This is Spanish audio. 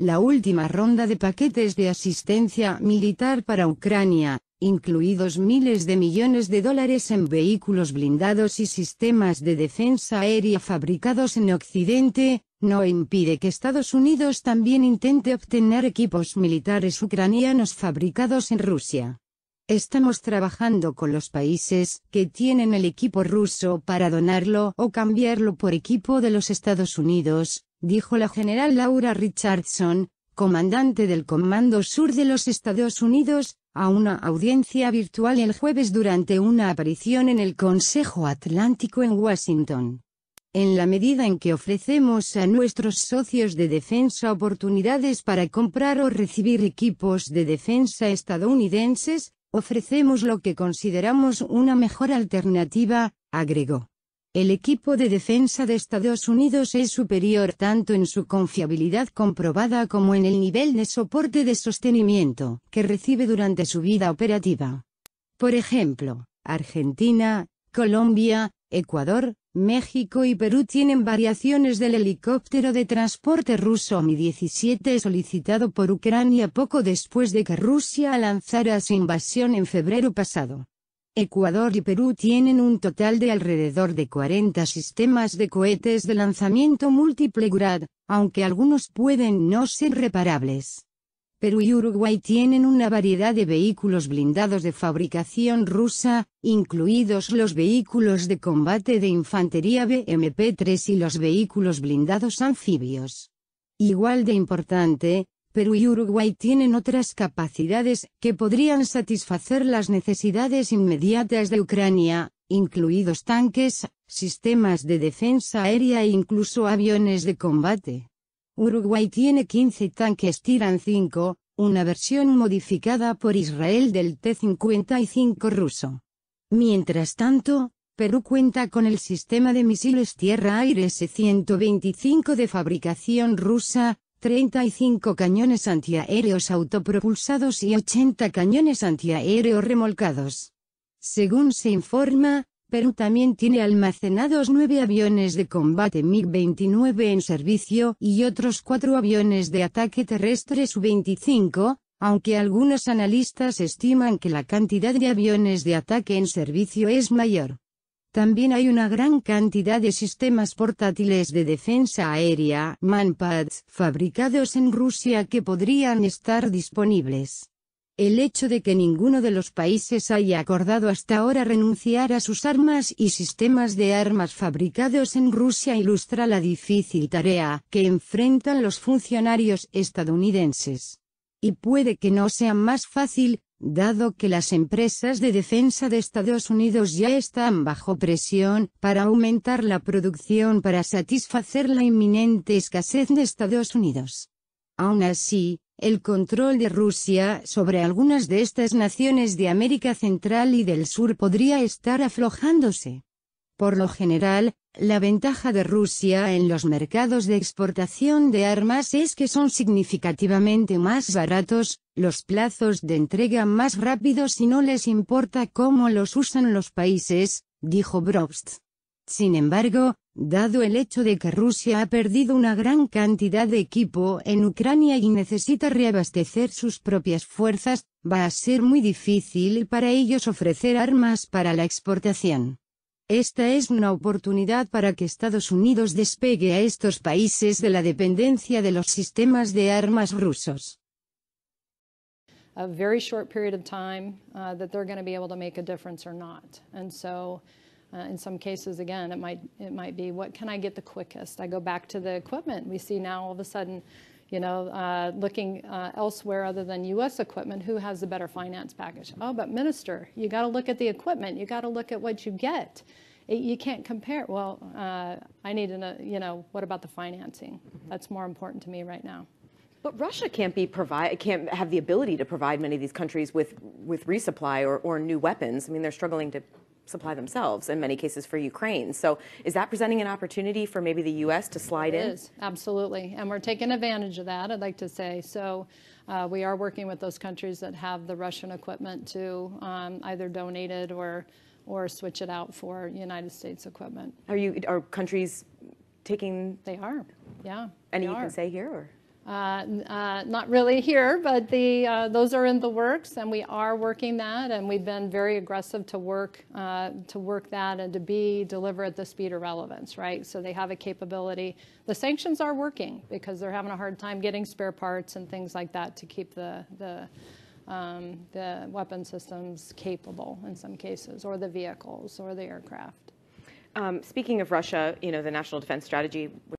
la última ronda de paquetes de asistencia militar para Ucrania, incluidos miles de millones de dólares en vehículos blindados y sistemas de defensa aérea fabricados en Occidente, no impide que Estados Unidos también intente obtener equipos militares ucranianos fabricados en Rusia. Estamos trabajando con los países que tienen el equipo ruso para donarlo o cambiarlo por equipo de los Estados Unidos, dijo la general Laura Richardson, comandante del Comando Sur de los Estados Unidos, a una audiencia virtual el jueves durante una aparición en el Consejo Atlántico en Washington. En la medida en que ofrecemos a nuestros socios de defensa oportunidades para comprar o recibir equipos de defensa estadounidenses, ofrecemos lo que consideramos una mejor alternativa, agregó. El equipo de defensa de Estados Unidos es superior tanto en su confiabilidad comprobada como en el nivel de soporte de sostenimiento que recibe durante su vida operativa. Por ejemplo, Argentina, Colombia, Ecuador, México y Perú tienen variaciones del helicóptero de transporte ruso Mi-17 solicitado por Ucrania poco después de que Rusia lanzara su invasión en febrero pasado. Ecuador y Perú tienen un total de alrededor de 40 sistemas de cohetes de lanzamiento múltiple Grad, aunque algunos pueden no ser reparables. Perú y Uruguay tienen una variedad de vehículos blindados de fabricación rusa, incluidos los vehículos de combate de infantería BMP-3 y los vehículos blindados anfibios. Igual de importante, Perú y Uruguay tienen otras capacidades que podrían satisfacer las necesidades inmediatas de Ucrania, incluidos tanques, sistemas de defensa aérea e incluso aviones de combate. Uruguay tiene 15 tanques Tiran 5, una versión modificada por Israel del T-55 ruso. Mientras tanto, Perú cuenta con el sistema de misiles tierra-aire S-125 de fabricación rusa, 35 cañones antiaéreos autopropulsados y 80 cañones antiaéreos remolcados. Según se informa, Perú también tiene almacenados 9 aviones de combate MiG-29 en servicio y otros cuatro aviones de ataque terrestre Su-25, aunque algunos analistas estiman que la cantidad de aviones de ataque en servicio es mayor. También hay una gran cantidad de sistemas portátiles de defensa aérea, manpads, fabricados en Rusia que podrían estar disponibles. El hecho de que ninguno de los países haya acordado hasta ahora renunciar a sus armas y sistemas de armas fabricados en Rusia ilustra la difícil tarea que enfrentan los funcionarios estadounidenses. Y puede que no sea más fácil, dado que las empresas de defensa de Estados Unidos ya están bajo presión para aumentar la producción para satisfacer la inminente escasez de Estados Unidos. Aún así, el control de Rusia sobre algunas de estas naciones de América Central y del Sur podría estar aflojándose. Por lo general, la ventaja de Rusia en los mercados de exportación de armas es que son significativamente más baratos, los plazos de entrega más rápidos y no les importa cómo los usan los países, dijo Brobst. Sin embargo, dado el hecho de que Rusia ha perdido una gran cantidad de equipo en Ucrania y necesita reabastecer sus propias fuerzas, va a ser muy difícil para ellos ofrecer armas para la exportación. Esta es una oportunidad para que Estados Unidos despegue a estos países de la dependencia de los sistemas de armas rusos. A very short period of time uh, that they're going to be able to make a difference or not. And so, uh, in some cases, again, it might it might be what can I get the quickest? I go back to the equipment. We see now all of a sudden, you know, uh, looking uh, elsewhere other than U.S. equipment, who has the better finance package? Oh, but minister, you got to look at the equipment. You got to look at what you get it, you can't compare. Well, uh, I need to know, you know, what about the financing? Mm-hmm. That's more important to me right now. But Russia can't be provide can't have the ability to provide many of these countries with with resupply or, or new weapons. I mean, they're struggling to supply themselves in many cases for Ukraine. So is that presenting an opportunity for maybe the U.S. to slide it in? It is, absolutely. And we're taking advantage of that, I'd like to say. So uh, we are working with those countries that have the Russian equipment to um, either donate it or or switch it out for United States equipment. Are you are countries taking? They are, yeah. Any you are. can say here or? Uh, uh, not really here, but the, uh, those are in the works, and we are working that, and we've been very aggressive to work uh, to work that and to be deliver at the speed of relevance, right? So they have a capability. The sanctions are working because they're having a hard time getting spare parts and things like that to keep the the um, the weapon systems capable in some cases, or the vehicles, or the aircraft. Um, speaking of Russia, you know, the national defense strategy.